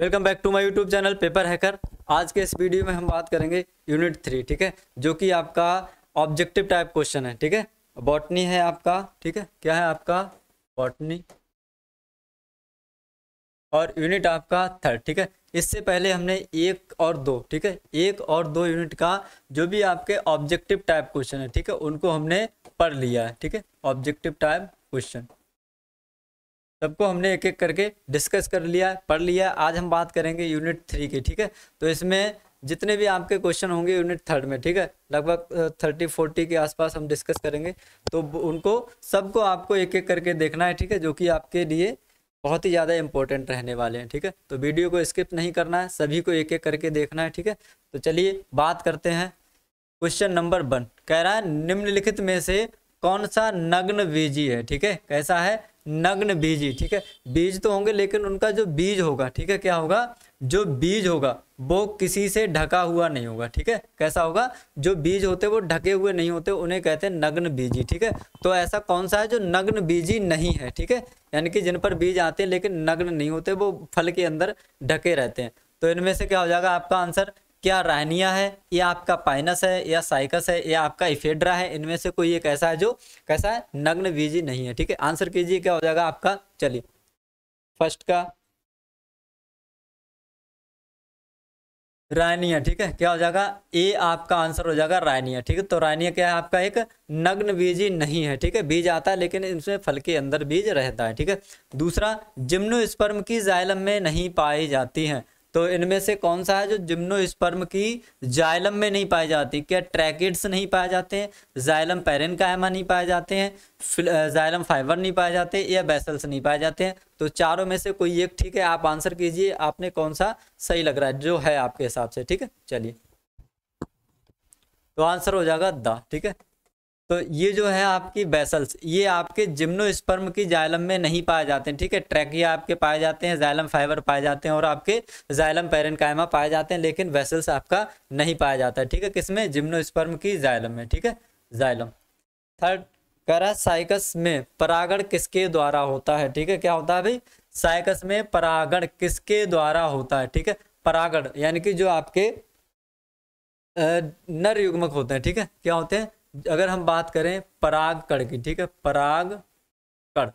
welcome back to my YouTube channel paper hacker आज के इस वीडियो में हम बात करेंगे यूनिट थ्री ठीक है जो कि आपका ऑब्जेक्टिव टाइप क्वेश्चन है ठीक है बॉटनी है आपका ठीक है क्या है आपका बॉटनी और यूनिट आपका थर्ड ठीक है इससे पहले हमने एक और दो ठीक है एक और दो यूनिट का जो भी आपके ऑब्जेक्टिव टाइप क्वेश्चन है ठीक है उनको हमने पढ़ लिया है ठीक है ऑब्जेक्टिव टाइप क्वेश्चन सबको हमने एक एक करके डिस्कस कर लिया पढ़ लिया आज हम बात करेंगे यूनिट थ्री की ठीक है तो इसमें जितने भी आपके क्वेश्चन होंगे यूनिट थर्ड में ठीक है लगभग थर्टी फोर्टी के आसपास हम डिस्कस करेंगे तो उनको सबको आपको एक एक करके देखना है ठीक है जो कि आपके लिए बहुत ही ज़्यादा इंपॉर्टेंट रहने वाले हैं ठीक है तो वीडियो को स्किप नहीं करना है सभी को एक एक करके देखना है ठीक है तो चलिए बात करते हैं क्वेश्चन नंबर वन कह रहा है निम्नलिखित में से कौन सा नग्न बीजी है ठीक है कैसा है नग्न बीजी ठीक है बीज तो होंगे लेकिन उनका जो बीज होगा ठीक है क्या होगा जो बीज होगा वो किसी से ढका हुआ नहीं होगा ठीक है कैसा होगा जो बीज होते वो ढके हुए नहीं होते उन्हें कहते हैं नग्न बीजी ठीक है तो ऐसा कौन सा है जो नग्न बीजी नहीं है ठीक है यानी कि जिन पर बीज आते हैं लेकिन नग्न नहीं होते वो फल के अंदर ढके रहते हैं तो इनमें से क्या हो जाएगा आपका आंसर क्या रहनिया है या आपका पाइनस है या साइकस है या आपका इफेड्रा है इनमें से कोई एक ऐसा है जो कैसा है नग्न बीजी नहीं है ठीक है आंसर कीजिए क्या हो जाएगा आपका चलिए फर्स्ट का रानिया ठीक है क्या हो जाएगा ए आपका आंसर हो जाएगा रानिया ठीक है तो रानिया क्या है आपका एक नग्न बीजी नहीं है ठीक है बीज आता है लेकिन इसमें फल के अंदर बीज रहता है ठीक है दूसरा जिम्नोस्पर्म की जाइलम में नहीं पाई जाती है तो इनमें से कौन सा है जो जिम्नोस्पर्म की जाइलम में नहीं पाई जाती क्या ट्रैकिड्स नहीं पाए जाते हैं जाइलम पेरिन कायमा नहीं पाए जाते हैं जाइलम फाइबर नहीं पाए जाते या बेसल्स नहीं पाए जाते हैं तो चारों में से कोई एक ठीक है आप आंसर कीजिए आपने कौन सा सही लग रहा है जो है आपके हिसाब से ठीक है चलिए तो आंसर हो जाएगा द ठीक है तो ये जो है आपकी बेसल्स ये आपके जिम्नोस्पर्म की जाइलम में नहीं पाए जाते हैं ठीक है ट्रैकिया आपके पाए जाते हैं जाइलम फाइबर पाए जाते हैं और आपके जाइलम पेरेनकाइमा पाए जाते हैं लेकिन वेसल्स आपका नहीं पाया जाता है ठीक है किसमें जिम्नोस्पर्म की जाइलम में ठीक है जाइलम थर्ड साइकस में परागण किसके द्वारा होता है ठीक है क्या होता है भाई साइकस में परागण किसके द्वारा होता है ठीक है परागण यानी कि जो आपके नर युग्मक होते हैं ठीक है क्या होते हैं अगर हम बात करें पराग कण की ठीक है पराग कण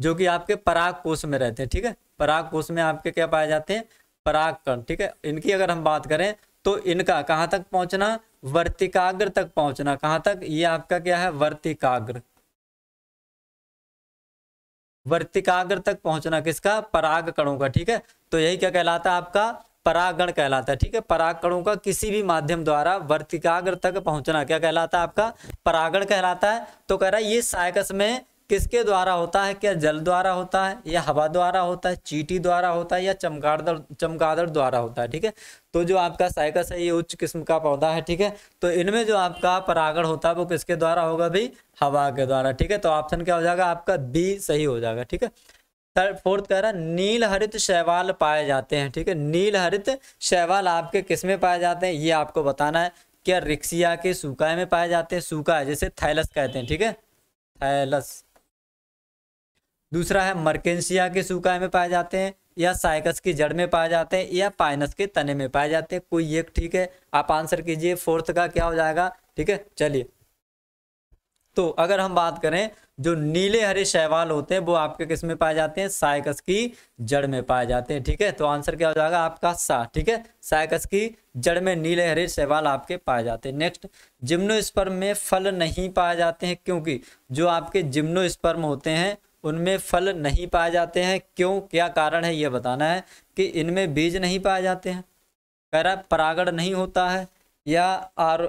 जो कि आपके पराग कोष में रहते हैं ठीक है पराग कोष में आपके क्या पाए जाते हैं पराग कण ठीक है इनकी अगर हम बात करें तो इनका कहाँ तक पहुंचना वर्तिकाग्र तक पहुंचना कहाँ तक ये आपका क्या है वर्तिकाग्र वर्तिकाग्र तक पहुंचना किसका पराग कणों का ठीक है तो यही क्या कहलाता है आपका परागण कहलाता है ठीक है परागकणों का किसी भी माध्यम द्वारा वर्तिकाग्र तक पहुंचना क्या कहलाता है आपका परागण कहलाता है तो कह रहा है ये साइकस में किसके द्वारा होता है क्या जल द्वारा होता है या हवा द्वारा होता है चीटी द्वारा होता है या चमगादड़ चमगादड़ द्वारा होता है ठीक है तो जो आपका साइकस है ये उच्च किस्म का पौधा है ठीक है तो इनमें जो आपका परागण होता है वो किसके द्वारा होगा भाई हवा के द्वारा ठीक है तो ऑप्शन क्या हो जाएगा आपका बी सही हो जाएगा ठीक है थर्ड फोर्थ कह रहा है नील हरित शैवाल पाए जाते हैं ठीक है नील हरित शैवाल आपके किस में पाए जाते हैं ये आपको बताना है क्या रिक्सिया के सूखा में पाए जाते हैं सूखा है जैसे थैलस कहते हैं ठीक है थैलस दूसरा है मर्केंसिया के सूखा में पाए जाते हैं या साइकस की जड़ में पाए जाते हैं या पाइनस के तने में पाए जाते हैं कोई एक ठीक है आप आंसर कीजिए फोर्थ का क्या हो जाएगा ठीक है चलिए तो अगर हम बात करें जो नीले हरे शैवाल होते हैं वो आपके किस में पाए जाते हैं साइकस की जड़ में पाए जाते हैं ठीक है तो आंसर क्या हो जाएगा आपका सा ठीक है साइकस की जड़ में नीले हरे शैवाल आपके पाए जाते हैं नेक्स्ट जिम्नोस्पर्म में फल नहीं पाए जाते हैं क्योंकि जो आपके जिम्नोस्पर्म होते हैं उनमें फल नहीं पाए जाते हैं क्यों क्या कारण है ये बताना है कि इनमें बीज नहीं पाए जाते हैं कह रहा परागण नहीं होता है या आर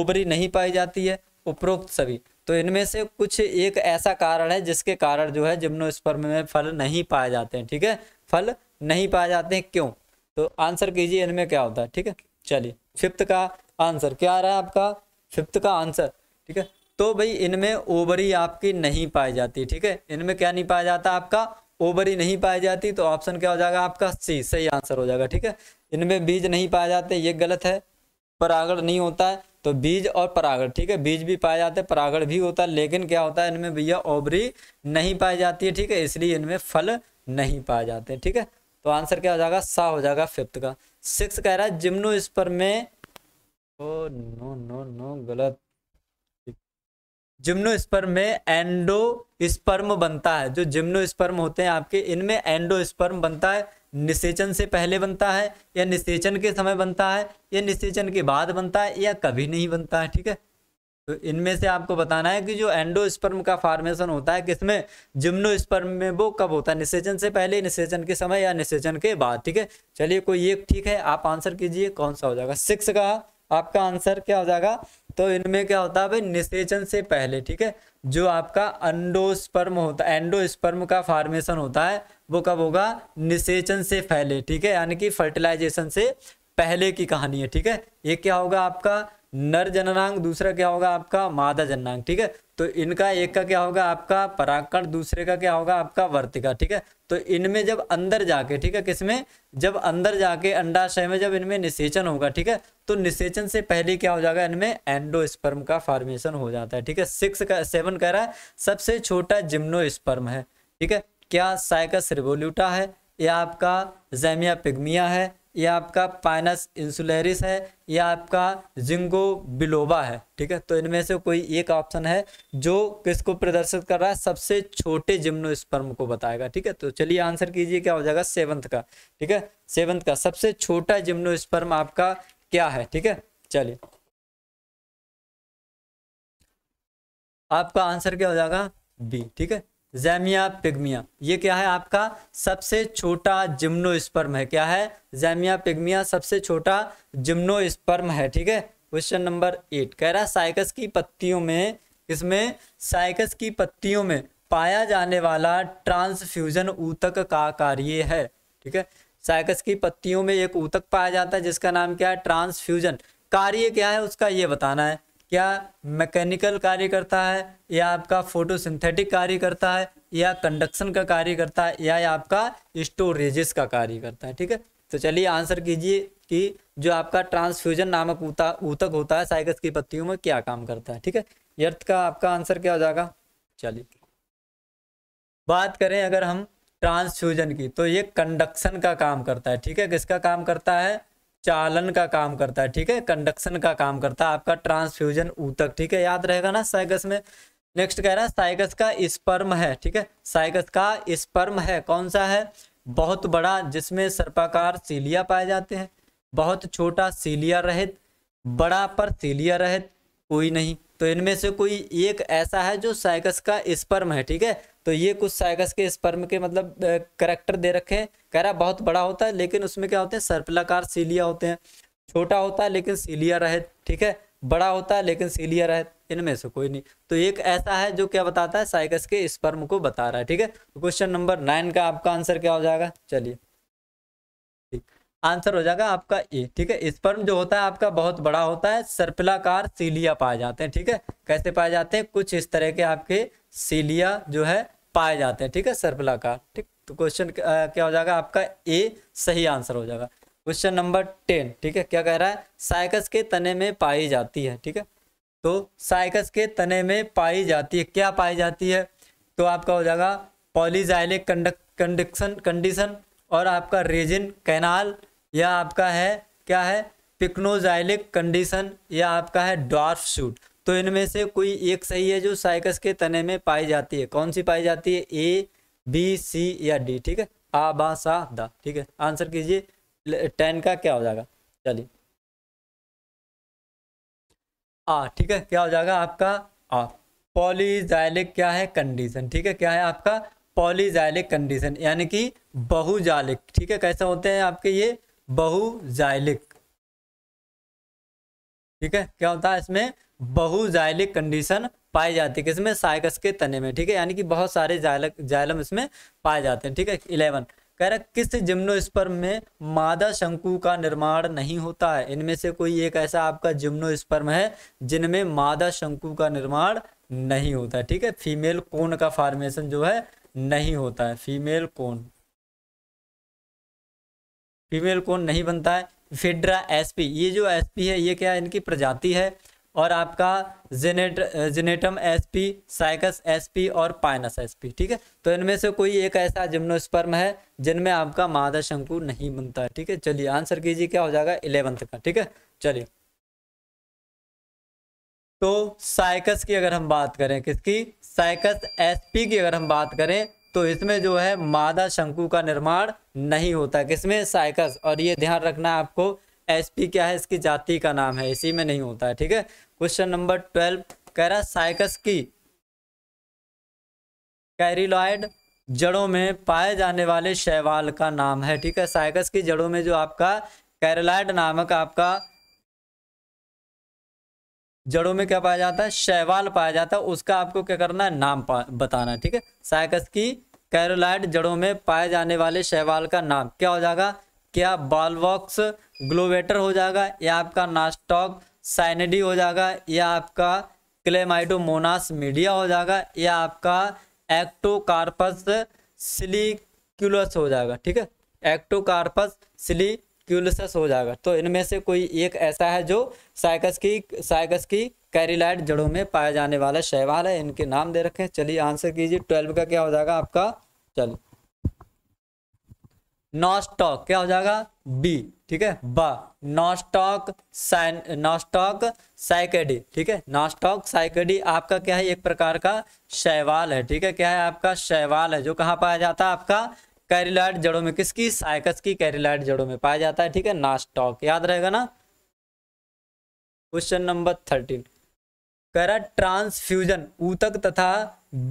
ओबरी नहीं पाई जाती है उपरोक्त सभी तो इनमें से कुछ एक ऐसा कारण है जिसके कारण जो है जिम्नोस्पर्म में फल नहीं पाए जाते हैं ठीक है फल नहीं पाए जाते हैं क्यों तो आंसर कीजिए इनमें क्या होता है ठीक है चलिए फिफ्थ का आंसर क्या आ रहा है आपका फिफ्थ का आंसर ठीक है तो भाई इनमें ओबरी आपकी नहीं पाई जाती ठीक है इनमें क्या नहीं पाया जाता आपका ओबरी नहीं पाई जाती तो ऑप्शन क्या हो जाएगा आपका सी सही आंसर हो जाएगा ठीक है इनमें बीज नहीं पाए जाते ये गलत है परागण नहीं होता है तो बीज और परागण ठीक है बीज भी पाए जाते हैं परागण भी होता है लेकिन क्या होता है इनमें भैया ओबरी नहीं पाई जाती है ठीक है इसलिए इनमें फल नहीं पाए जाते ठीक है तो आंसर क्या हो जाएगा सा हो जाएगा फिफ्थ का सिक्स कह रहा है जिम्नोस्पर में ओ नो नो नो गलत जिम्नोस्पर्म में एंडोस्पर्म बनता है जो जिम्नोस्पर्म होते हैं आपके इनमें एंडोस्पर्म बनता है निषेचन से पहले बनता है या निषेचन के समय बनता है या निषेचन के बाद बनता है या कभी नहीं बनता है ठीक है तो इनमें से आपको बताना है कि जो एंडोस्पर्म का फॉर्मेशन होता है किसमें जिम्नोस्पर्म में वो कब होता है निषेचन से पहले निषेचन के समय या निषेचन के बाद ठीक है चलिए कोई एक ठीक है आप आंसर कीजिए कौन सा हो जाएगा सिक्स का आपका आंसर क्या हो जाएगा तो इनमें क्या होता है भाई निषेचन से पहले ठीक है जो आपका अंडोस्पर्म होता है एंडोस्पर्म का फॉर्मेशन होता है वो कब होगा निषेचन से पहले ठीक है यानी कि फर्टिलाइजेशन से पहले की कहानी है ठीक है एक क्या होगा आपका नर जननांग दूसरा क्या होगा आपका मादा जननांग ठीक है तो इनका एक का क्या होगा आपका पराकण दूसरे का क्या होगा आपका वर्तिका ठीक है तो इनमें जब अंदर जाके ठीक है किसमें जब अंदर जाके अंडाशय में जब इनमें निषेचन होगा ठीक है तो निषेचन से पहले क्या हो जाएगा इनमें एंडोस्पर्म का फॉर्मेशन हो जाता है ठीक है सिक्स का सेवन कह रहा है सबसे छोटा जिम्नोस्पर्म है ठीक है क्या साइकस रिवोल्यूटा है या आपका जैमिया पिग्मिया है या आपका पाइनस इंसुलेरिस है या आपका जिंगो बिलोबा है ठीक है तो इनमें से कोई एक ऑप्शन है जो किसको प्रदर्शित कर रहा है सबसे छोटे जिम्नोस्पर्म को बताएगा ठीक है तो चलिए आंसर कीजिए क्या हो जाएगा सेवंथ का ठीक है सेवंथ का सबसे छोटा जिम्नोस्पर्म आपका क्या है ठीक है चलिए आपका आंसर क्या हो जाएगा बी ठीक है जैमिया पिग्मिया ये क्या है आपका सबसे छोटा जिम्नोस्पर्म है क्या है जैमिया पिग्मिया सबसे छोटा जिम्नोस्पर्म है ठीक है क्वेश्चन नंबर एट कह रहा है साइकस की पत्तियों में इसमें साइकस की पत्तियों में पाया जाने वाला ट्रांसफ्यूजन ऊतक का कार्य है ठीक है साइकस की पत्तियों में एक ऊतक पाया जाता है जिसका नाम क्या है ट्रांसफ्यूजन कार्य क्या है उसका ये बताना है क्या मैकेनिकल कार्य करता है या आपका फोटोसिंथेटिक कार्य करता है या कंडक्शन का कार्य करता है या, या आपका स्टोरेजिस का कार्य करता है ठीक है तो चलिए आंसर कीजिए कि जो आपका ट्रांसफ्यूजन नामक ऊता ऊतक होता है साइकस की पत्तियों में क्या काम करता है ठीक है यर्थ का आपका आंसर क्या हो जाएगा चलिए बात करें अगर हम ट्रांसफ्यूजन की तो ये कंडक्शन का काम करता है ठीक है किसका काम करता है चालन का काम करता है ठीक है कंडक्शन का काम करता है आपका ट्रांसफ्यूजन ऊतक ठीक है याद रहेगा ना साइगस में नेक्स्ट कह रहा है साइगस का स्पर्म है ठीक है साइगस का स्पर्म है कौन सा है बहुत बड़ा जिसमें सर्पाकार सीलिया पाए जाते हैं बहुत छोटा सीलिया रहित बड़ा पर सीलिया रहित कोई नहीं तो इनमें से कोई एक ऐसा है जो साइकस का स्पर्म है ठीक है तो ये कुछ साइकस के स्पर्म के मतलब करेक्टर दे रखे हैं कह रहा बहुत बड़ा होता है लेकिन उसमें क्या होते हैं सर्पलाकार सीलिया होते हैं छोटा होता है लेकिन सीलिया रहित ठीक है बड़ा होता है लेकिन सीलिया रहे इनमें से कोई नहीं तो एक ऐसा है जो क्या बताता है साइकस के स्पर्म को बता रहा है ठीक है क्वेश्चन नंबर नाइन का आपका आंसर क्या हो जाएगा चलिए आंसर हो जाएगा आपका ए ठीक है स्पर्म जो होता है आपका बहुत बड़ा होता है सर्पिलाकार सीलिया पाए जाते हैं ठीक है कैसे पाए जाते हैं कुछ इस तरह के आपके सीलिया जो है पाए जाते हैं ठीक है सर्पिलाकार ठीक तो क्वेश्चन क्या हो जाएगा आपका ए सही आंसर हो जाएगा क्वेश्चन नंबर टेन ठीक है क्या कह रहा है साइकस के तने में पाई जाती है ठीक है तो साइकस के तने में पाई जाती है क्या पाई जाती है तो आपका हो जाएगा पॉलीजाइलिक कंडक्शन कंडीशन और आपका रेजिन कैनाल या आपका है क्या है पिक्नोजाइलिक कंडीशन या आपका है डॉर्फ शूट तो इनमें से कोई एक सही है जो साइकस के तने में पाई जाती है कौन सी पाई जाती है ए बी सी या डी ठीक है आ बा सा दा ठीक है आंसर कीजिए टेन का क्या हो जाएगा चलिए आ ठीक है क्या हो जाएगा आपका आ पॉलीजाइलिक क्या है कंडीशन ठीक है क्या है आपका पॉलीजाइलिक कंडीशन यानी कि बहुजालिक ठीक है कैसे होते हैं आपके ये बहुजाइलिक ठीक है क्या होता है इसमें बहुजाइलिक कंडीशन पाई जाती है किसमें साइकस के तने में ठीक है यानी कि बहुत सारे जायलक जायलम इसमें पाए जाते हैं ठीक है इलेवन कह रहा किस जिम्नोस्पर्म में मादा शंकु का निर्माण नहीं होता है इनमें से कोई एक ऐसा आपका जिम्नोस्पर्म है जिनमें मादा शंकु का निर्माण नहीं होता है ठीक है फीमेल कोन का फॉर्मेशन जो है नहीं होता है फीमेल कोन फीमेल कौन नहीं बनता है फिड्रा एसपी ये जो एसपी है ये क्या है इनकी प्रजाति है और आपका जेनेट जेनेटम एसपी साइकस एसपी और पाइनस एसपी ठीक है तो इनमें से कोई एक ऐसा जिम्नोस्पर्म है जिनमें आपका मादा शंकु नहीं बनता है ठीक है चलिए आंसर कीजिए क्या हो जाएगा इलेवंथ का ठीक है चलिए तो साइकस की अगर हम बात करें किसकी साइकस एसपी की अगर हम बात करें तो इसमें जो है मादा शंकु का निर्माण नहीं होता किसमें साइकस और ये ध्यान रखना आपको एसपी क्या है इसकी जाति का नाम है इसी में नहीं होता है ठीक है क्वेश्चन नंबर ट्वेल्व कह रहा साइकस की कैरिलॉयड जड़ों में पाए जाने वाले शैवाल का नाम है ठीक है साइकस की जड़ों में जो आपका कैरलाइड नामक आपका जड़ों में क्या पाया जाता है शैवाल पाया जाता है उसका आपको क्या करना है नाम बताना ठीक है साइकस की कैरोलाइड जड़ों में पाए जाने वाले शैवाल का नाम क्या हो जाएगा क्या बालवॉक्स ग्लोवेटर हो जाएगा या आपका नास्टॉक साइनेडी हो जाएगा या आपका क्लेमाइडोमोनास मीडिया हो जाएगा या आपका एक्टोकार्पस सिलिक्यूलस हो जाएगा ठीक है एक्टोकार्पस सिली क्यूलसस हो जाएगा तो इनमें से कोई एक ऐसा है जो साइकस की साइकस की कैरीलाइट जड़ों में पाया जाने वाला शैवाल है इनके नाम दे रखे चलिए आंसर कीजिए ट्वेल्व का क्या हो जाएगा आपका चल नॉस्टॉक क्या हो जाएगा बी ठीक है ब नॉस्टॉक साइन नॉस्टॉक साइकेडी ठीक है नॉस्टॉक साइकेडी आपका क्या है एक प्रकार का शैवाल है ठीक है क्या है आपका शैवाल है जो कहाँ पाया जाता है आपका कैरिलाइट जड़ों में किसकी साइकस की कैरिलाइट जड़ों में पाया जाता है ठीक है नास्टॉक याद रहेगा ना क्वेश्चन नंबर थर्टीन कह रहा ट्रांसफ्यूजन ऊतक तथा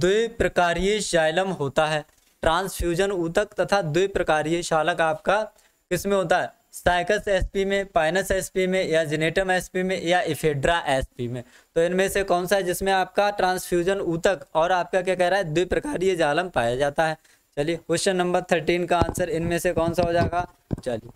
द्विप्रकारीय शैलम होता है ट्रांसफ्यूजन ऊतक तथा द्विप्रकारीय शालक आपका किसमें होता है साइकस एसपी में पाइनस एसपी में या जिनेटम एसपी में या इफेड्रा एसपी में तो इनमें से कौन सा है जिसमें आपका ट्रांसफ्यूजन ऊतक और आपका क्या कह रहा है द्विप्रकारीय जालम पाया जाता है चलिए क्वेश्चन नंबर थर्टीन का आंसर इनमें से कौन सा हो जाएगा चलिए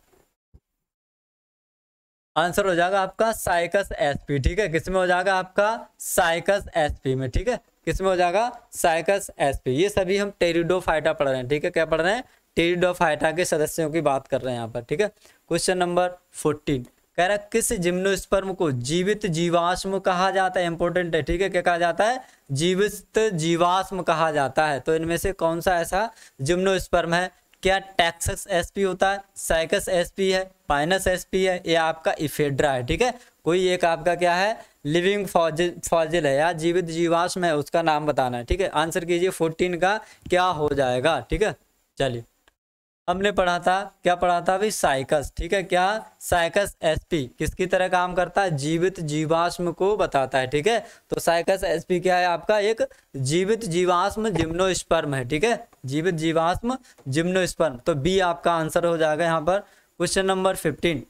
आंसर हो जाएगा आपका साइकस एसपी ठीक है किसमें हो जाएगा आपका साइकस एसपी में ठीक है किसमें हो जाएगा साइकस एसपी ये सभी हम टेरिडो फाइटा पढ़ रहे हैं ठीक है क्या पढ़ रहे हैं टेरिडो फाइटा के सदस्यों की बात कर रहे हैं यहाँ पर ठीक है क्वेश्चन नंबर फोर्टीन कह रहा किस जिम्नोस्पर्म को जीवित जीवाश्म कहा जाता है इंपॉर्टेंट है ठीक है क्या कहा जाता है जीवित जीवाश्म कहा जाता है तो इनमें से कौन सा ऐसा जिम्नोस्पर्म है क्या टैक्सस एसपी होता है साइकस एसपी है पाइनस एसपी है या आपका इफेड्रा है ठीक है कोई एक आपका क्या है लिविंग फॉजिल फॉजिल है या जीवित जीवाश्म है उसका नाम बताना है ठीक है आंसर कीजिए फोर्टीन का क्या हो जाएगा ठीक है चलिए हमने पढ़ा था क्या पढ़ा था अभी साइकस ठीक है क्या साइकस एसपी किसकी तरह काम करता है जीवित जीवाश्म को बताता है ठीक है तो साइकस एसपी क्या है आपका एक जीवित जीवाश्म जिम्नोस्पर्म है ठीक है जीवित जीवाश्म जिम्नोस्पर्म तो बी आपका आंसर हो जाएगा यहाँ पर क्वेश्चन नंबर फिफ्टीन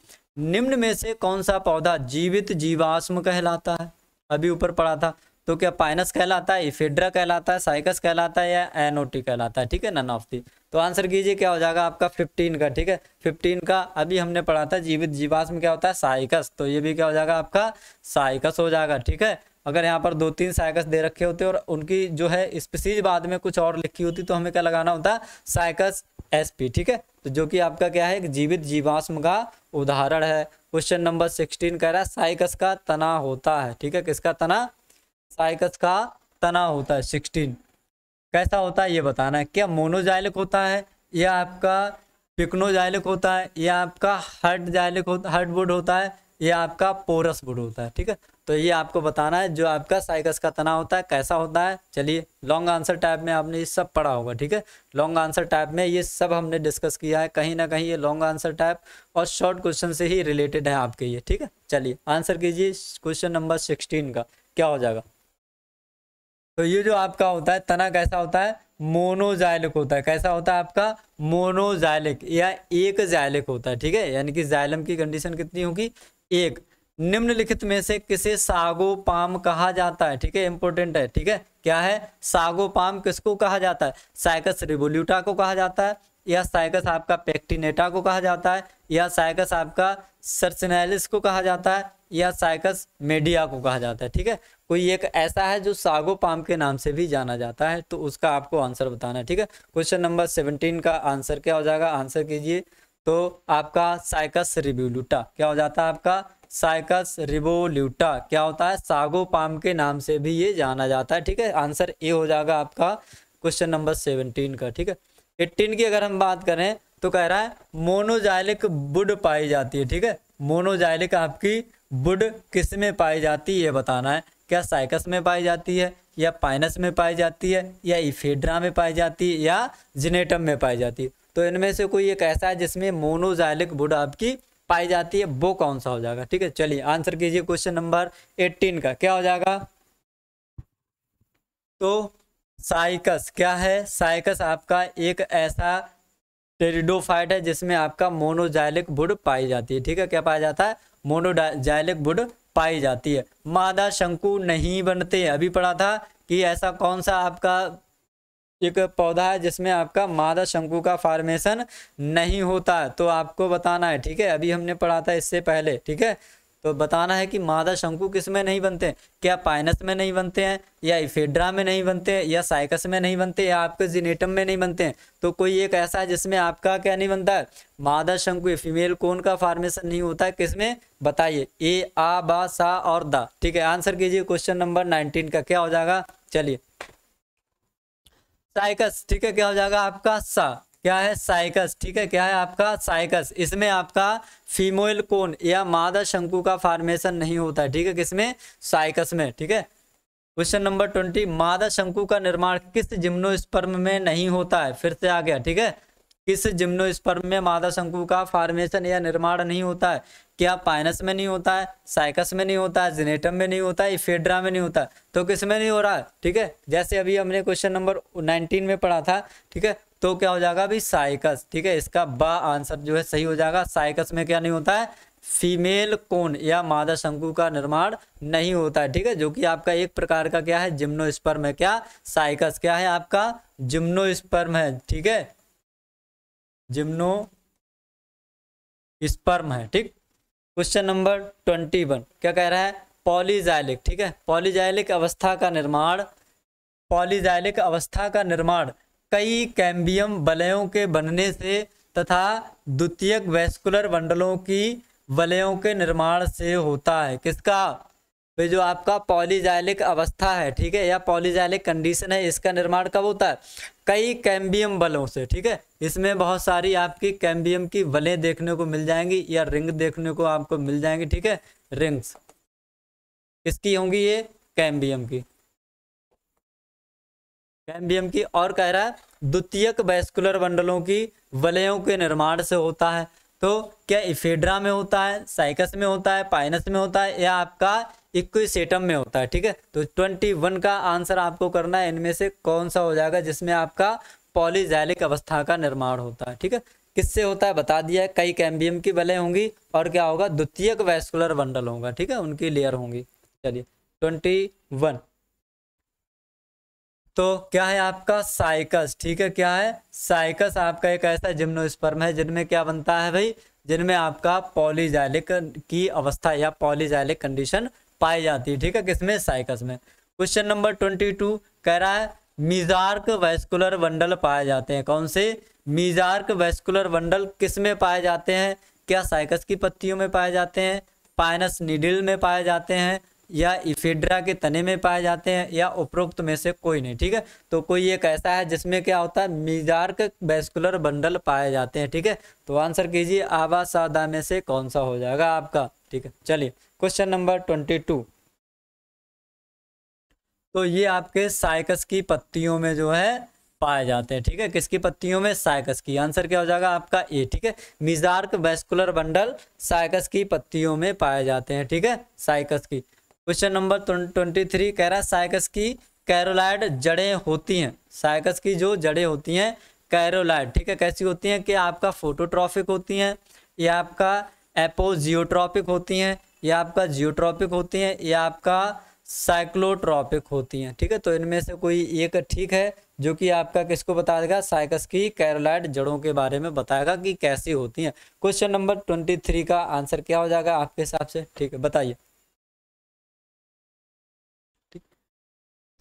निम्न में से कौन सा पौधा जीवित जीवाश्म कहलाता है अभी ऊपर पढ़ा था तो क्या पाइनस कहलाता है इफेड्रा कहलाता है साइकस कहलाता है या एनओटी कहलाता है ठीक है नन ऑफ दी तो आंसर कीजिए क्या हो जाएगा आपका फिफ्टीन का ठीक है फिफ्टीन का अभी हमने पढ़ा था जीवित जीवाश्म क्या होता है साइकस तो ये भी क्या हो जाएगा आपका साइकस हो जाएगा ठीक है अगर यहाँ पर दो तीन साइकस दे रखे होते और उनकी जो है स्पीसीज बाद में कुछ और लिखी होती तो हमें क्या लगाना होता साइकस एस ठीक है तो जो कि आपका क्या है जीवित जीवाश्म का उदाहरण है क्वेश्चन नंबर सिक्सटीन कह रहा है साइकस का तना होता है ठीक है किसका तना साइकस का तना होता है सिक्सटीन कैसा होता है ये बताना है क्या मोनोजाइलिक होता है या आपका पिकनोजाइलिक होता है या आपका हर्ट जाइलिक होता हर्ट वुड होता है या आपका पोरस वुड होता है ठीक है तो ये आपको बताना है जो आपका साइकस का तना होता है कैसा होता है चलिए लॉन्ग आंसर टाइप में आपने ये सब पढ़ा होगा ठीक है लॉन्ग आंसर टाइप में ये सब हमने डिस्कस किया है कहीं ना कहीं ये लॉन्ग आंसर टाइप और शॉर्ट क्वेश्चन से ही रिलेटेड है आपके ये ठीक है चलिए आंसर कीजिए क्वेश्चन नंबर सिक्सटीन का क्या हो जाएगा तो ये जो आपका होता है तना कैसा होता है मोनोजाइलिक होता है कैसा होता है आपका मोनोजाइलिक या एक जाइलिक होता है ठीक है यानी कि जाइलम की कंडीशन कितनी होगी एक निम्नलिखित में से किसे सागोपाम कहा जाता है ठीक है इंपॉर्टेंट है ठीक है क्या है सागोपाम किसको कहा जाता है साइकस रिवोल्यूटा को कहा जाता है या साइकस आपका पेक्टिनेटा को कहा जाता है या साइकस आपका सर्सनैलिस को कहा जाता है या साइकस मेडिया को कहा जाता है ठीक है कोई एक ऐसा है जो सागो पाम के नाम से भी जाना जाता है तो उसका आपको आंसर बताना है ठीक है क्वेश्चन नंबर सेवनटीन का आंसर क्या हो जाएगा आंसर कीजिए तो आपका साइकस रिब्यूलूटा क्या हो जाता है आपका साइकस रिबोल्यूटा क्या होता है सागो पाम के नाम से भी ये जाना जाता है ठीक है आंसर ए हो जाएगा आपका क्वेश्चन नंबर सेवनटीन का ठीक है एट्टीन की अगर हम बात करें तो कह रहा है मोनोजाइलिक बुड पाई जाती है ठीक है मोनोजाइलिक आपकी बुड किस में पाई जाती है ये बताना है क्या साइकस में पाई जाती है या पाइनस में पाई जाती है या इफेड्रा में पाई जाती है या जिनेटम में पाई जाती है तो इनमें से कोई एक ऐसा है जिसमें मोनोजाइलिक बुड आपकी पाई जाती है वो कौन सा हो जाएगा ठीक है चलिए आंसर कीजिए क्वेश्चन नंबर एट्टीन का क्या हो जाएगा तो साइकस क्या है साइकस आपका एक ऐसा टेरिडोफाइट है जिसमें आपका मोनोजाइलिक बुड पाई जाती है ठीक है क्या पाया जाता है मोनोजाइलिक बुड पाई जाती है मादा शंकु नहीं बनते अभी पढ़ा था कि ऐसा कौन सा आपका एक पौधा है जिसमें आपका मादा शंकु का फॉर्मेशन नहीं होता है तो आपको बताना है ठीक है अभी हमने पढ़ा था इससे पहले ठीक है तो बताना है कि मादा शंकु किस में नहीं बनते क्या पाइनस में नहीं बनते हैं या इफेड्रा में नहीं बनते हैं या साइकस में नहीं बनते या आपके जिनेटम में नहीं बनते हैं तो कोई एक ऐसा है जिसमें आपका क्या नहीं बनता है मादा शंकु फीमेल कौन का फार्मेशन नहीं होता है किस में बताइए ए आ बा सा और द ठीक है आंसर कीजिए क्वेश्चन नंबर नाइनटीन का क्या हो जाएगा चलिए साइकस ठीक है क्या हो जाएगा आपका सा क्या है साइकस ठीक है क्या है आपका साइकस इसमें आपका फीमोल कोन या मादा शंकु का फॉर्मेशन नहीं होता है ठीक है किसमें साइकस में ठीक है क्वेश्चन नंबर ट्वेंटी मादा शंकु का निर्माण किस जिम्नोस्पर्म में नहीं होता है फिर से आ गया ठीक है किस जिम्नोस्पर्म में मादा शंकु का फॉर्मेशन या निर्माण नहीं होता है क्या पाइनस में नहीं होता है साइकस में नहीं होता है जिनेटम में नहीं होता है इफेड्रा में नहीं होता है तो किस में नहीं हो रहा है ठीक है जैसे अभी हमने क्वेश्चन नंबर नाइनटीन में पढ़ा था ठीक है तो क्या हो जाएगा अभी साइकस ठीक है इसका ब आंसर जो है सही हो जाएगा साइकस में क्या नहीं होता है फीमेल कोन या मादा शंकु का निर्माण नहीं होता है ठीक है जो कि आपका एक प्रकार का क्या है जिम्नोस्पर्म है क्या साइकस क्या है आपका जिम्नोस्पर्म है ठीक है जिम्नो स्पर्म है ठीक क्वेश्चन नंबर ट्वेंटी वन क्या कह रहा है पॉलीजाइलिक ठीक है पॉलीजाइलिक अवस्था का निर्माण पॉलीजाइलिक अवस्था का निर्माण कई कैम्बियम वलयों के बनने से तथा द्वितीयक वैस्कुलर बंडलों की वलयों के निर्माण से होता है किसका पे जो आपका पॉलीजाइलिक अवस्था है ठीक है या पॉलीजाइलिक कंडीशन है इसका निर्माण कब होता है कई कैम्बियम बलों से ठीक है इसमें बहुत सारी आपकी कैम्बियम की बलें देखने को मिल जाएंगी या रिंग देखने को आपको मिल जाएंगी ठीक है रिंग्स किसकी होंगी ये कैम्बियम की कैम्बियम की और कह रहा है द्वितीयक वैस्कुलर बंडलों की वलयों के निर्माण से होता है तो क्या इफेड्रा में होता है साइकस में होता है पाइनस में होता है या आपका इक्कीस एटम तो में होता है ठीक है तो ट्वेंटी वन का आंसर आपको करना है इनमें से कौन सा हो जाएगा जिसमें आपका पॉलीजैलिक अवस्था का निर्माण होता है ठीक है किससे होता है बता दिया है कई कैम्बियम की बलें होंगी और क्या होगा द्वितीयक वैस्कुलर बंडल होगा ठीक है उनकी लेयर होंगी चलिए ट्वेंटी वन तो क्या है आपका साइकस ठीक है क्या है साइकस आपका एक ऐसा जिम्नोस्पर्म है जिनमें क्या बनता है भाई जिनमें आपका पॉलीजैलिक की अवस्था या पॉलीजैलिक कंडीशन पाई जाती है ठीक है किसमें साइकस में क्वेश्चन नंबर ट्वेंटी टू कह रहा है मिजार्क वेस्कुलर बंडल पाए जाते हैं कौन से मिजार्क वेस्कुलर बंडल किस में पाए जाते हैं क्या साइकस की पत्तियों में पाए जाते हैं पाइनस निडिल में पाए जाते हैं या इफेड्रा के तने में पाए जाते हैं या उपरोक्त में से कोई नहीं ठीक है तो कोई एक ऐसा है जिसमें क्या होता है मिजार्क वेस्कुलर बंडल पाए जाते हैं ठीक है तो आंसर कीजिए सादा में से कौन सा हो जाएगा आपका ठीक है चलिए क्वेश्चन नंबर ट्वेंटी टू तो ये आपके साइकस की पत्तियों में जो है पाए जाते हैं ठीक है किसकी पत्तियों में साइकस की आंसर क्या हो जाएगा आपका ए ठीक है मिजार्क वेस्कुलर बंडल साइकस की पत्तियों में पाए जाते हैं ठीक है साइकस की क्वेश्चन नंबर ट्वेंटी थ्री कह रहा है साइकस की कैरोलाइड जड़ें होती हैं साइकस की जो जड़ें होती हैं कैरोलाइड ठीक है कैसी होती हैं कि आपका फोटोट्रॉफिक होती हैं या आपका एपोजियोट्रॉपिक होती हैं या आपका जियोट्रॉपिक होती हैं या आपका साइक्लोट्रॉपिक होती हैं ठीक है तो इनमें से कोई एक ठीक है जो कि आपका किसको बता देगा साइकस की कैरोलाइड जड़ों के बारे में बताएगा कि कैसी होती हैं क्वेश्चन नंबर ट्वेंटी थ्री का आंसर क्या हो जाएगा आपके हिसाब से ठीक है बताइए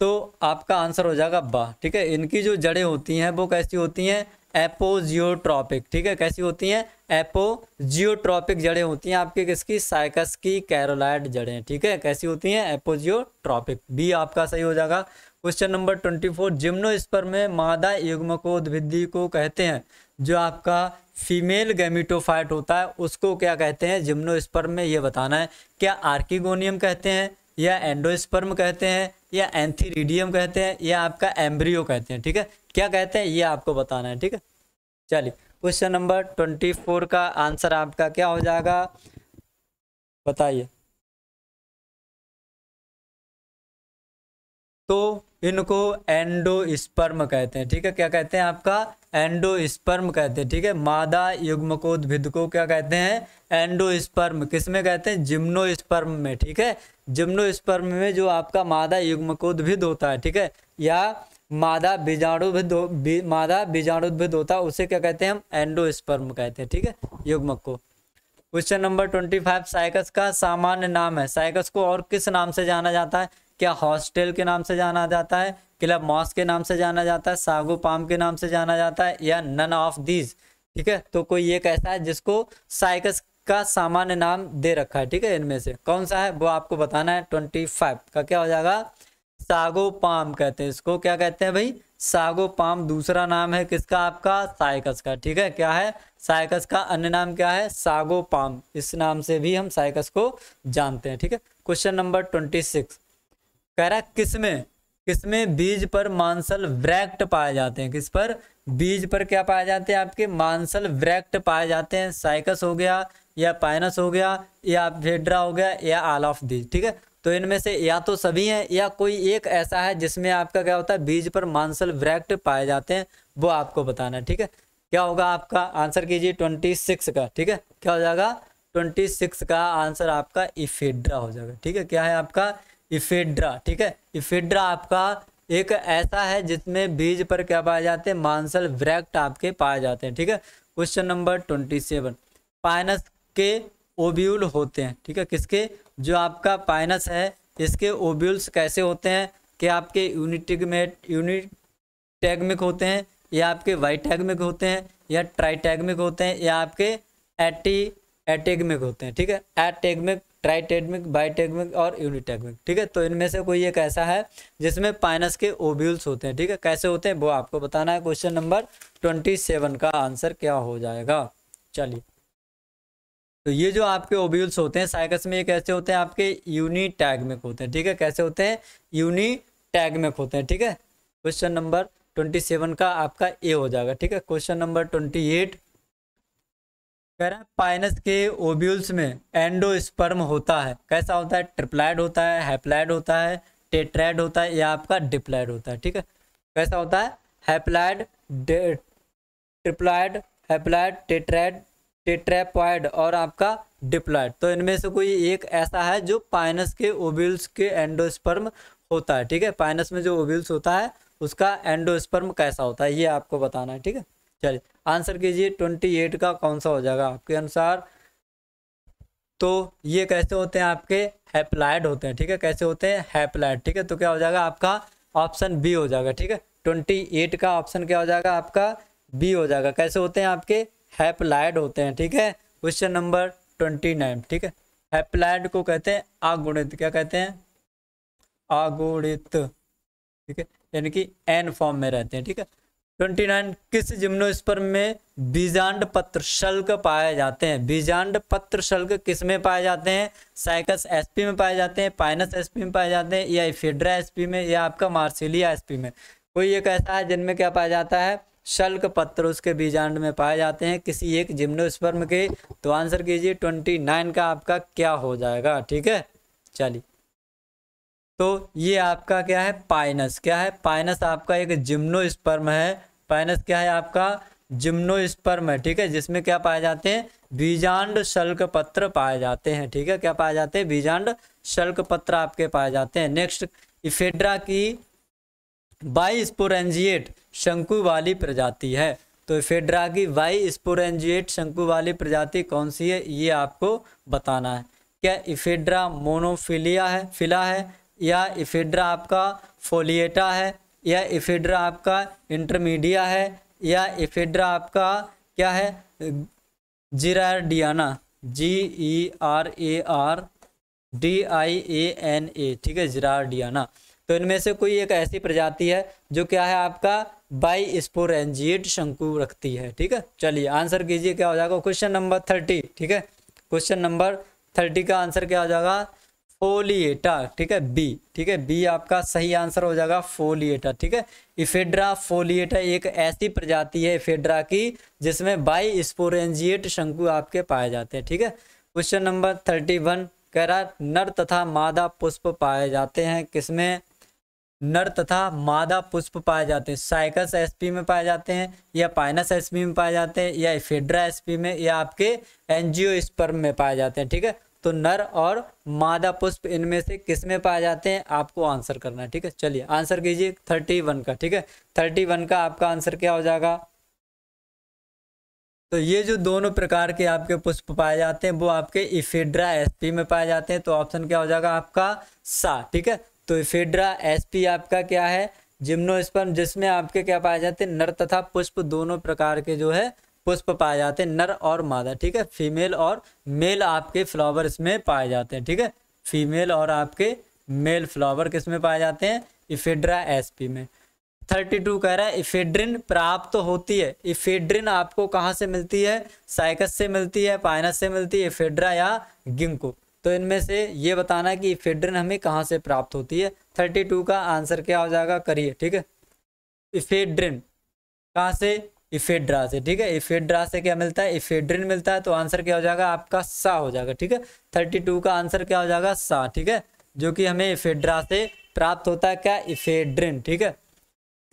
तो आपका आंसर हो जाएगा बा ठीक है इनकी जो जड़ें होती हैं वो कैसी होती हैं एपोजियोट्रॉपिक ठीक है कैसी होती हैं एपोजियोट्रॉपिक जड़ें होती हैं आपके किसकी साइकस की कैरोलाइड जड़ें ठीक है कैसी होती हैं एपोजियोट्रॉपिक बी आपका सही हो जाएगा question number twenty four gymnosperm में मादा युग्मकोद्भिदी को कहते हैं जो आपका फीमेल गैमिटोफाइट होता है उसको क्या कहते हैं जिम्नोस्पर्म में ये बताना है क्या आर्किगोनियम कहते हैं या एंडोस्पर्म कहते हैं या एंथीरिडियम कहते हैं या आपका एम्ब्रियो कहते हैं ठीक है क्या कहते हैं ये आपको बताना है ठीक है चलिए क्वेश्चन नंबर ट्वेंटी फोर का आंसर आपका क्या हो जाएगा बताइए तो इनको एंडोस्पर्म कहते हैं ठीक है क्या कहते हैं आपका एंडोस्पर्म कहते हैं ठीक है मादा युग्मकोद्भिद को क्या कहते हैं एंडोस्पर्म किसमें कहते हैं जिम्नोस्पर्म में ठीक है जिम्नोस्पर्म में जो आपका मादा युग्मकोद्भिद होता है ठीक है या मादा बीजाणु भी, मादा बीजाणु भी होता उसे क्या कहते हैं हम एंडोस्पर्म कहते हैं ठीक है युग्मक को question number twenty five cycas का सामान्य नाम है साइकस को और किस नाम से जाना जाता है क्या हॉस्टेल के नाम से जाना जाता है क्लब मॉस के नाम से जाना जाता है सागो पाम के नाम से जाना जाता है या नन ऑफ दीज ठीक है तो कोई एक ऐसा है जिसको साइकस का सामान्य नाम दे रखा है ठीक है इनमें से कौन सा है वो आपको बताना है ट्वेंटी का क्या हो जाएगा सागो पाम कहते हैं इसको क्या कहते हैं भाई सागो पाम दूसरा नाम है किसका आपका साइकस का ठीक है क्या है साइकस का अन्य नाम क्या है सागो पाम इस नाम से भी हम साइकस को जानते हैं ठीक है क्वेश्चन नंबर ट्वेंटी सिक्स कह रहा किसमें किसमें बीज पर मांसल व्रैक्ट पाए जाते हैं किस पर बीज पर क्या पाए जाते हैं आपके मांसल व्रैक्ट पाए जाते हैं साइकस हो गया या पाइनस हो गया या फेड्रा हो गया या आल ऑफ दीज ठीक है तो इनमें से या तो सभी हैं या कोई एक ऐसा है जिसमें आपका क्या होता है बीज पर मांसल व्रैक्ट पाए जाते हैं वो आपको बताना है ठीक है क्या होगा आपका आंसर कीजिए ट्वेंटी सिक्स का ठीक है क्या हो जाएगा ट्वेंटी सिक्स का आंसर आपका इफेड्रा हो जाएगा ठीक है क्या है आपका इफेड्रा ठीक है इफेड्रा आपका एक ऐसा है जिसमें बीज पर क्या पाए जाते हैं मांसल व्रैक्ट आपके पाए जाते हैं ठीक है question number twenty seven pinus के ओब्यूल होते हैं ठीक है किसके जो आपका पाइनस है इसके ओब्यूल्स कैसे होते हैं कि आपके यूनिटिगमेट यूनिट टैगमिक होते हैं या आपके वाइटैगमिक होते हैं या ट्राइटैगमिक होते हैं या आपके एटी एटेगमिक होते हैं ठीक है एटेगमिक ट्राइटेगमिक बाइटेगमिक और यूनिटेगमिक ठीक है तो इनमें से कोई एक ऐसा है जिसमें पाइनस के ओब्यूल्स होते हैं ठीक है कैसे होते हैं वो आपको बताना है क्वेश्चन नंबर ट्वेंटी सेवन का आंसर क्या हो जाएगा चलिए तो ये जो आपके ओब्यूल्स होते हैं साइकस में ये कैसे होते हैं आपके यूनी टैग में होते हैं ठीक है कैसे होते हैं यूनी टैग में होते हैं ठीक है क्वेश्चन नंबर ट्वेंटी सेवन का आपका ए हो जाएगा ठीक है क्वेश्चन नंबर ट्वेंटी एट कह रहे हैं पाइनस के ओब्यूल्स में एंडोस्पर्म होता है कैसा होता है ट्रिप्लाइड होता है हैप्लाइड होता है टेट्राइड होता है या आपका डिप्लाइड होता है ठीक है कैसा होता है हैप्लाइड ट्रिप्लाइड हैप्लाइड टेट्राइड टेट्रेपॉइड और आपका डिप्लॉयड तो इनमें से कोई एक ऐसा है जो पाइनस के ओबिल्स के एंडोस्पर्म होता है ठीक है पाइनस में जो ओबिल्स होता है उसका एंडोस्पर्म कैसा होता है ये आपको बताना है ठीक है चलिए आंसर कीजिए ट्वेंटी एट का कौन सा हो जाएगा आपके अनुसार तो ये कैसे होते हैं आपके हैप्लाइड होते हैं ठीक है कैसे होते हैं हैप्लाइड ठीक है तो क्या हो जाएगा आपका ऑप्शन बी हो जाएगा ठीक है ट्वेंटी एट का ऑप्शन क्या हो जाएगा आपका बी हो जाएगा कैसे होते हैं आपके हैप्लाइड होते हैं ठीक है क्वेश्चन नंबर ट्वेंटी नाइन ठीक है हैप्लाइड को कहते हैं आगुणित क्या कहते हैं आगुणित ठीक है यानी कि एन फॉर्म में रहते हैं ठीक है ट्वेंटी नाइन किस जिम्नोस्पर्म में बीजांड पत्र शल्क पाए जाते हैं बीजांड पत्र शल्क किस में पाए जाते हैं साइकस एसपी में पाए जाते हैं पाइनस एसपी में पाए जाते हैं या फिड्रा एसपी में या आपका मार्सिलिया एसपी में कोई एक ऐसा है जिनमें क्या पाया जाता है शल्क पत्र उसके बीजांड में पाए जाते हैं किसी एक जिम्नोस्पर्म के तो आंसर कीजिए ट्वेंटी नाइन का आपका क्या हो जाएगा ठीक है चलिए तो ये आपका क्या है पाइनस क्या है पाइनस आपका एक जिम्नोस्पर्म है पाइनस क्या है आपका जिम्नोस्पर्म है ठीक है जिसमें क्या पाए जाते हैं बीजांड शल्क पत्र पाए जाते हैं ठीक है क्या पाए जाते हैं बीजांड शल्क पत्र आपके पाए जाते हैं नेक्स्ट इफेड्रा की बाई स्पोरेंजिएट शंकु वाली प्रजाति है तो फेड्रा की वाई स्पोरेंजिएट शंकु वाली प्रजाति कौन सी है ये आपको बताना है क्या इफेड्रा मोनोफिलिया है फिला है या इफेड्रा आपका फोलिएटा है या इफेड्रा आपका इंटरमीडिया है या इफेड्रा आपका क्या है gerardiana G E R A R D I A N A ठीक है जिराडियाना तो इनमें से कोई एक ऐसी प्रजाति है जो क्या है आपका बाई स्पोरेंजिएट शंकु रखती है ठीक है चलिए आंसर कीजिए क्या हो जाएगा क्वेश्चन नंबर थर्टी ठीक है क्वेश्चन नंबर थर्टी का आंसर क्या हो जाएगा फोलिएटा ठीक है बी ठीक है बी आपका सही आंसर हो जाएगा फोलिएटा ठीक है इफेड्रा फोलिएटा एक ऐसी प्रजाति है इफेड्रा की जिसमें बाई स्पोरेंजिएट शंकु आपके पाए जाते हैं ठीक है क्वेश्चन नंबर थर्टी वन कह रहा नर तथा मादा पुष्प पाए जाते हैं किसमें नर तथा मादा पुष्प पाए जाते हैं साइकस एसपी में पाए जाते हैं या पाइनस एसपी में पाए जाते हैं या इफेड्रा एसपी में या आपके एनजीओ स्पर्म में पाए जाते हैं ठीक है तो नर और मादा पुष्प इनमें से किस में पाए जाते हैं आपको आंसर करना है ठीक है चलिए आंसर कीजिए थर्टी वन का ठीक है थर्टी वन का आपका आंसर क्या हो जाएगा तो ये जो दोनों प्रकार के आपके पुष्प पाए जाते हैं वो आपके इफेड्रा एसपी में पाए जाते हैं तो ऑप्शन क्या हो जाएगा आपका सा ठीक है तो इफेड्रा एसपी आपका क्या है जिम्नोस्पर्म जिसमें आपके क्या पाए जाते हैं नर तथा पुष्प दोनों प्रकार के जो है पुष्प पाए जाते हैं नर और मादा ठीक है फीमेल और मेल आपके फ्लावर इसमें पाए जाते हैं ठीक है फीमेल और आपके मेल फ्लावर किस में पाए जाते हैं इफेड्रा एसपी में थर्टी टू कह रहा है इफेड्रिन प्राप्त तो होती है इफेड्रिन आपको कहाँ से मिलती है साइकस से मिलती है पाइनस से मिलती है इफेड्रा या गिंको तो इनमें से ये बताना है कि इफेड्रिन हमें कहाँ से प्राप्त होती है थर्टी टू का आंसर क्या हो जाएगा करिए ठीक है इफेड्रिन कहाँ से इफेड्रा से ठीक है इफेड्रा से क्या मिलता है इफेड्रिन मिलता है तो आंसर क्या हो जाएगा आपका सा हो जाएगा ठीक है थर्टी टू का आंसर क्या हो जाएगा सा ठीक है जो कि हमें इफेड्रा से प्राप्त होता है क्या इफेड्रिन ठीक है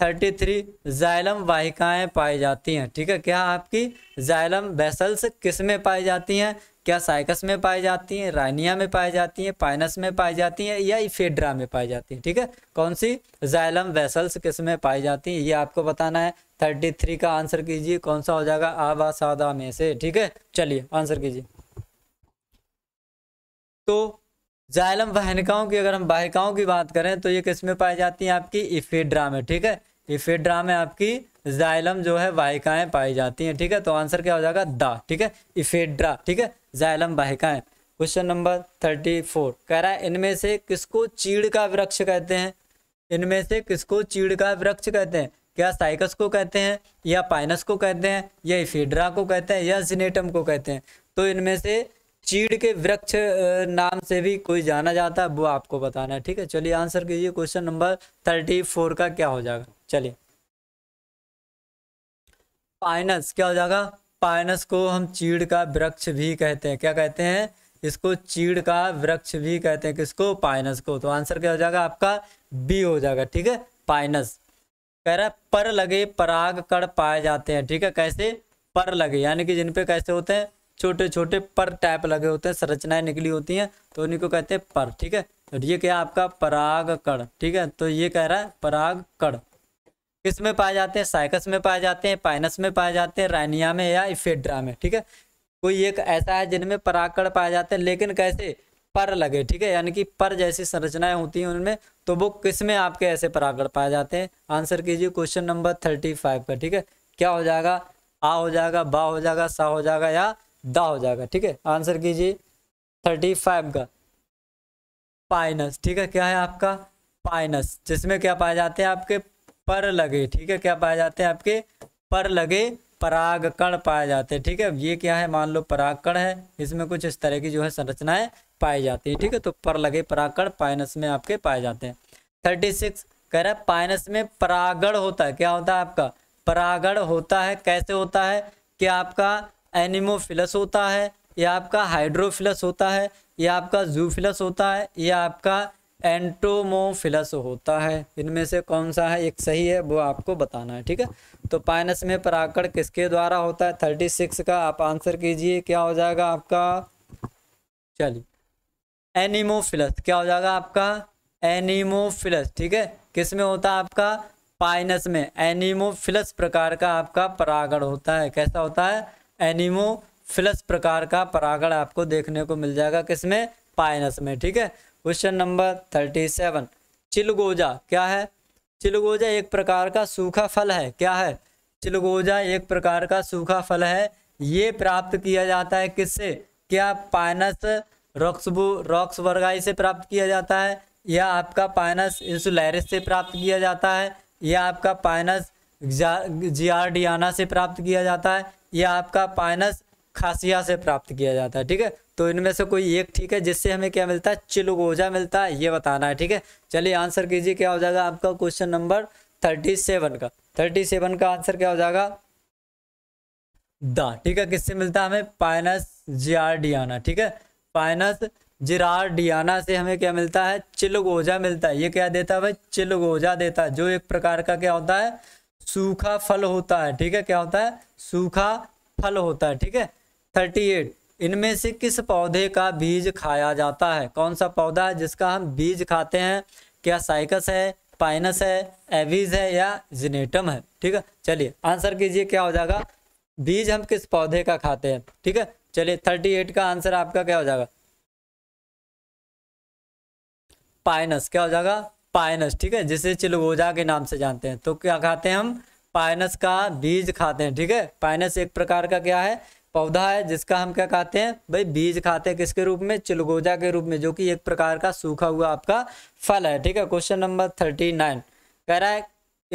थर्टी थ्री जाइलम वाहिकाएँ पाई जाती हैं ठीक है क्या आपकी जाइलम बेसल्स किस में पाई जाती हैं क्या साइकस में पाई जाती हैं राइनिया में पाई जाती हैं पाइनस में पाई जाती हैं या इफेड्रा में पाई जाती हैं ठीक है कौन सी जाइलम वेसल्स किस में पाई जाती हैं ये आपको बताना है थर्टी थ्री का आंसर कीजिए कौन सा हो जाएगा सादा में से ठीक है चलिए आंसर कीजिए तो जाइलम वाहिकाओं की अगर हम वाहिकाओं की बात करें तो ये किस में पाई जाती हैं आपकी इफेड्रा में ठीक है इफेड्रा में आपकी जाइलम जो है वाहिकाएं पाई जाती हैं ठीक है तो आंसर क्या हो जाएगा द ठीक है इफेड्रा ठीक है जाइलम वाहिकाएं क्वेश्चन नंबर थर्टी फोर कह रहा है इनमें से किसको चीड़ का वृक्ष कहते हैं इनमें से किसको चीड़ का वृक्ष कहते हैं क्या साइकस को कहते हैं या पाइनस को कहते हैं या इफेड्रा को कहते हैं या जिनेटम को कहते हैं तो इनमें से चीड़ के वृक्ष नाम से भी कोई जाना जाता है वो आपको बताना है ठीक है चलिए आंसर कीजिए क्वेश्चन नंबर थर्टी फोर का क्या हो जाएगा चलिए पाइनस क्या हो जाएगा पाइनस को हम चीड़ का वृक्ष भी कहते हैं क्या कहते हैं इसको चीड़ का वृक्ष भी कहते हैं किसको पाइनस को तो आंसर क्या हो जाएगा आपका बी हो जाएगा ठीक है पाइनस कह रहा है पर लगे पराग कण पाए जाते हैं ठीक है कैसे पर लगे यानी कि जिनपे कैसे होते हैं छोटे छोटे पर टाइप लगे होते हैं संरचनाएं निकली होती हैं तो उन्हीं को कहते हैं पर ठीक है ये क्या आपका पराग कण ठीक है तो ये कह रहा है पराग कण किस में पाए जाते हैं साइकस में पाए जाते हैं पाइनस में पाए जाते हैं राइनिया में या इफेड्रा में ठीक है कोई एक ऐसा है जिनमें पराकड़ पाए जाते हैं लेकिन कैसे पर लगे ठीक है यानी कि पर जैसी संरचनाएं होती हैं उनमें तो वो किस में आपके ऐसे परागण पाए जाते हैं आंसर कीजिए क्वेश्चन नंबर थर्टी फाइव का ठीक है क्या हो जाएगा आ हो जाएगा बा हो जाएगा सा हो जाएगा या दा हो जाएगा ठीक है आंसर कीजिए थर्टी फाइव का पाइनस ठीक है क्या है आपका पाइनस जिसमें क्या पाए जाते हैं आपके पर लगे ठीक है क्या पाए जाते हैं आपके पर लगे परागकण पाए जाते हैं ठीक है ये क्या है मान लो परागकण है इसमें कुछ इस तरह की जो है संरचनाएं पाई जाती है ठीक है तो पर लगे परागकण पाइनस में आपके पाए जाते हैं थर्टी सिक्स कह रहा है पाइनस में परागण होता है क्या होता है आपका परागण होता है कैसे होता है कि आपका एनिमोफिलस होता है या आपका हाइड्रोफिलस होता है या आपका जूफिलस होता है या आपका एंटोमोफिलस होता है इनमें से कौन सा है एक सही है वो आपको बताना है ठीक है तो पाइनस में पराकण किसके द्वारा होता है थर्टी सिक्स का आप आंसर कीजिए क्या हो जाएगा आपका चलिए एनिमोफिलस क्या हो जाएगा आपका एनिमोफिलस ठीक है किस में होता है आपका पाइनस में एनिमोफिलस प्रकार का आपका परागण होता है कैसा होता है एनिमोफिलस प्रकार का परागण आपको देखने को मिल जाएगा किसमें पाइनस में ठीक है क्वेश्चन नंबर थर्टी सेवन चिलगोजा क्या है चिलगोजा एक प्रकार का सूखा फल है क्या है चिलगोजा एक प्रकार का सूखा फल है ये प्राप्त किया जाता है किससे क्या पाइनस रॉक्सबू रॉक्स वर्गाई से प्राप्त किया जाता है या आपका पाइनस इंसुलरिस से प्राप्त किया जाता है या आपका पाइनस जियारडियाना से प्राप्त किया जाता है या आपका पाइनस खासिया से प्राप्त किया जाता है ठीक है तो इनमें से कोई एक ठीक है जिससे हमें क्या मिलता है चिलगोजा मिलता है ये बताना है ठीक है चलिए आंसर कीजिए क्या हो जाएगा आपका क्वेश्चन नंबर थर्टी सेवन का थर्टी सेवन का आंसर क्या हो जाएगा द ठीक है किससे मिलता है हमें पाइनस जियारडियाना ठीक है पाइनस जिरारडियाना से हमें क्या मिलता है चिलगोजा मिलता है ये क्या देता है भाई चिलगोजा देता है जो एक प्रकार का क्या होता है सूखा फल होता है ठीक है क्या होता है सूखा फल होता है ठीक है थर्टी एट इनमें से किस पौधे का बीज खाया जाता है कौन सा पौधा है जिसका हम बीज खाते हैं क्या साइकस है पाइनस है एवीज है या जिनेटम है ठीक है चलिए आंसर कीजिए क्या हो जाएगा बीज हम किस पौधे का खाते हैं ठीक है चलिए थर्टी एट का आंसर आपका क्या हो जाएगा पाइनस क्या हो जाएगा पाइनस ठीक है जिसे चिलगोजा के नाम से जानते हैं तो क्या खाते हैं हम पाइनस का बीज खाते हैं ठीक है पाइनस एक प्रकार का क्या है पौधा है जिसका हम क्या कहते हैं भाई बीज खाते हैं किसके रूप में चिलगोजा के रूप में जो कि एक प्रकार का सूखा हुआ आपका फल है ठीक है क्वेश्चन नंबर थर्टी नाइन कह रहा है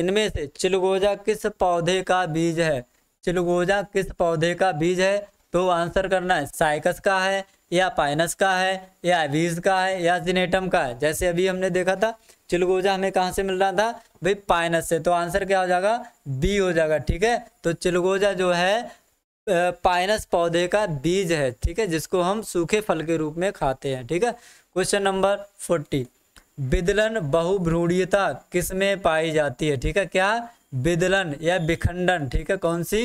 इनमें से चिलगोजा किस पौधे का बीज है चिलगोजा किस पौधे का बीज है तो आंसर करना है साइकस का है या पाइनस का है या एवीज का है या जिनेटम का है जैसे अभी हमने देखा था चिलगोजा हमें कहाँ से मिल रहा था भाई पाइनस से तो आंसर क्या हो जाएगा बी हो जाएगा ठीक है तो चिलगोजा जो है पाइनस पौधे का बीज है ठीक है जिसको हम सूखे फल के रूप में खाते हैं ठीक है क्वेश्चन नंबर फोर्टी बिदलन किस किसमें पाई जाती है ठीक है क्या बिदलन या विखंडन ठीक है कौन सी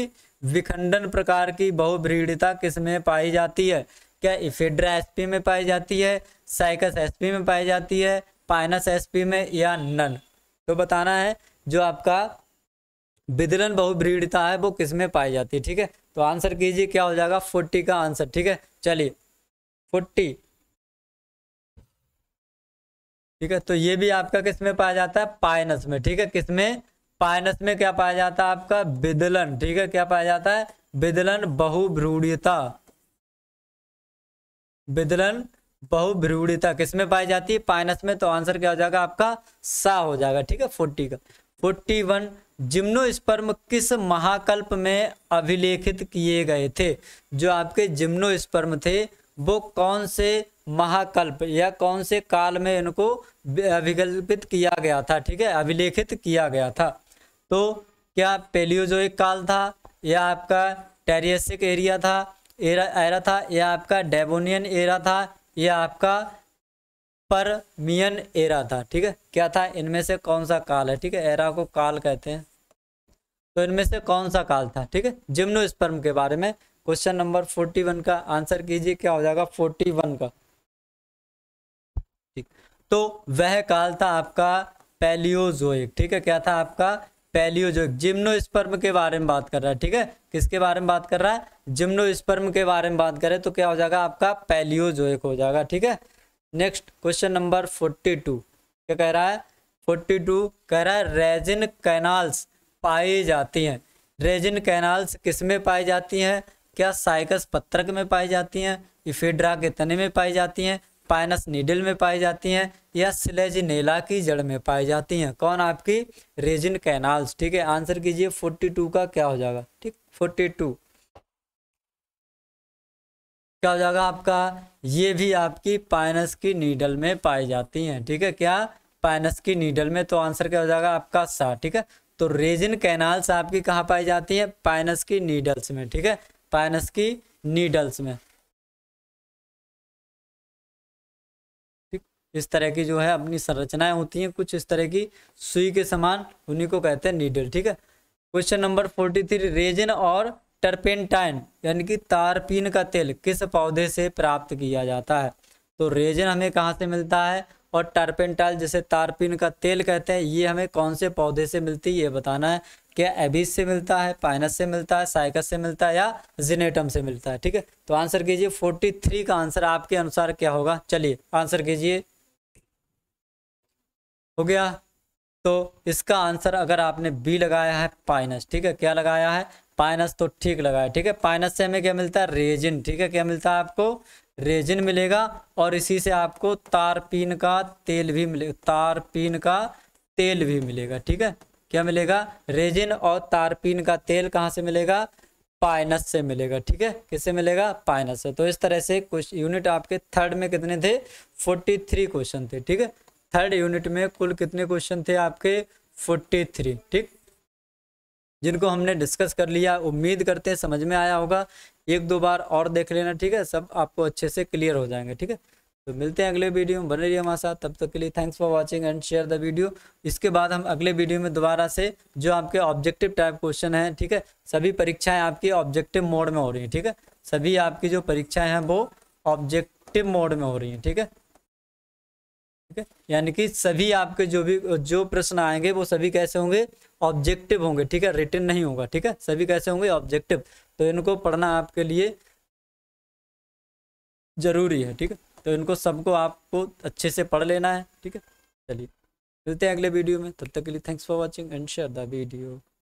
विखंडन प्रकार की बहुभ्रीड़ता किसमें पाई जाती है क्या इफेड्रा एसपी में पाई जाती है साइकस एसपी में पाई जाती है पाइनस एसपी में या नन तो बताना है जो आपका विदलन बहुभ्रीड़ता है वो किसमें पाई जाती है ठीक है तो आंसर कीजिए क्या हो जाएगा फोर्टी का आंसर ठीक है चलिए फोर्टी ठीक है तो ये भी आपका किस में पाया जाता है पायनस में ठीक है किस में पायनस में क्या पाया जाता है आपका विदलन ठीक है क्या पाया जाता है विदलन बहुभ्रूढ़ता विदलन बहुभ्रूढ़ता किस में पाई जाती है पायनस में तो आंसर क्या हो जाएगा आपका सा हो जाएगा ठीक है फोर्टी का फोर्टी वन जिम्नोस्पर्म किस महाकल्प में अभिलेखित किए गए थे जो आपके जिम्नोस्पर्म थे वो कौन से महाकल्प या कौन से काल में इनको अभिकल्पित किया गया था ठीक है अभिलेखित किया गया था तो क्या पेलियोजोइक काल था या आपका टेरियसिक एरिया था एरा एरा था या आपका डेबोनियन एरा था या आपका परमियन एरा था ठीक है क्या था इनमें से कौन सा काल है ठीक है एरा को काल कहते हैं तो इनमें से कौन सा काल था ठीक है जिम्नो के बारे में क्वेश्चन नंबर फोर्टी वन का आंसर कीजिए क्या हो जाएगा फोर्टी वन का ठीक तो वह काल था आपका पैलियोजोइक ठीक है क्या था आपका पैलियोजोइक जिम्नो के बारे में बात कर रहा है ठीक है किसके बारे में बात कर रहा है जिम्नो के बारे में बात करें तो क्या हो जाएगा आपका पैलियोजोइक हो जाएगा ठीक है next question number forty two क्या कह रहा है फोर्टी टू कह रहा है रेजिन कैनाल्स पाई जाती हैं रेजिन कैनाल्स किस में पाई जाती हैं क्या साइकस पत्रक में पाई जाती हैं इफेड्रा के तने में पाई जाती हैं पाइनस नीडल में पाई जाती हैं या सिलेजिनेला की जड़ में पाई जाती हैं कौन आपकी रेजिन कैनाल्स ठीक है आंसर कीजिए फोर्टी टू का क्या हो जाएगा ठीक फोर्टी टू क्या हो जाएगा आपका ये भी आपकी पाइनस की नीडल में पाई जाती हैं ठीक है क्या पाइनस की नीडल में तो आंसर क्या हो जाएगा आपका सा ठीक है तो रेजिन कैनाल्स आपकी कहाँ पाई जाती हैं पाइनस की नीडल्स में ठीक है पाइनस की नीडल्स में इस तरह की जो है अपनी संरचनाएं होती हैं कुछ इस तरह की सुई के समान उन्हीं को कहते हैं नीडल ठीक है question number forty three resin और टर्पेंटाइन यानी कि तारपीन का तेल किस पौधे से प्राप्त किया जाता है तो रेजन हमें कहाँ से मिलता है और टर्पेंटाइल जैसे तारपीन का तेल कहते हैं ये हमें कौन से पौधे से मिलती है ये बताना है क्या एबिस से मिलता है पाइनस से मिलता है साइकस से मिलता है या जिनेटम से मिलता है ठीक है तो आंसर कीजिए फोर्टी थ्री का आंसर आपके अनुसार क्या होगा चलिए आंसर कीजिए हो गया तो इसका आंसर अगर आपने बी लगाया है पाइनस ठीक है क्या लगाया है पाइनस तो ठीक लगा है ठीक है पाइनस से हमें क्या मिलता है रेजिन ठीक है क्या मिलता है आपको रेजिन मिलेगा और इसी से आपको तारपीन का तेल भी मिलेगा तारपीन का तेल भी मिलेगा ठीक है क्या मिलेगा रेजिन और तारपीन का तेल कहाँ से मिलेगा पाइनस से मिलेगा ठीक है किससे मिलेगा पाइनस से तो इस तरह से कुछ यूनिट आपके थर्ड में कितने थे फोर्टी थ्री क्वेश्चन थे ठीक है थर्ड यूनिट में कुल कितने क्वेश्चन थे आपके फोर्टी थ्री ठीक जिनको हमने डिस्कस कर लिया उम्मीद करते हैं समझ में आया होगा एक दो बार और देख लेना ठीक है सब आपको अच्छे से क्लियर हो जाएंगे ठीक है तो मिलते हैं अगले वीडियो में बने रहिए हमारे साथ तब तक के लिए thanks for watching and share the video इसके बाद हम अगले वीडियो में दोबारा से जो आपके ऑब्जेक्टिव टाइप क्वेश्चन हैं ठीक है सभी परीक्षाएं आपकी ऑब्जेक्टिव मोड में हो रही हैं ठीक है सभी आपकी जो परीक्षाएं हैं वो ऑब्जेक्टिव मोड में हो रही हैं ठीक है ठीक है यानी कि सभी आपके जो भी जो प्रश्न आएंगे वो सभी कैसे होंगे ऑब्जेक्टिव होंगे ठीक है रिटर्न नहीं होगा ठीक है सभी कैसे होंगे ऑब्जेक्टिव तो इनको पढ़ना आपके लिए ज़रूरी है ठीक है तो इनको सबको आपको अच्छे से पढ़ लेना है ठीक है चलिए मिलते हैं अगले वीडियो में तब तक के लिए thanks for watching and share the video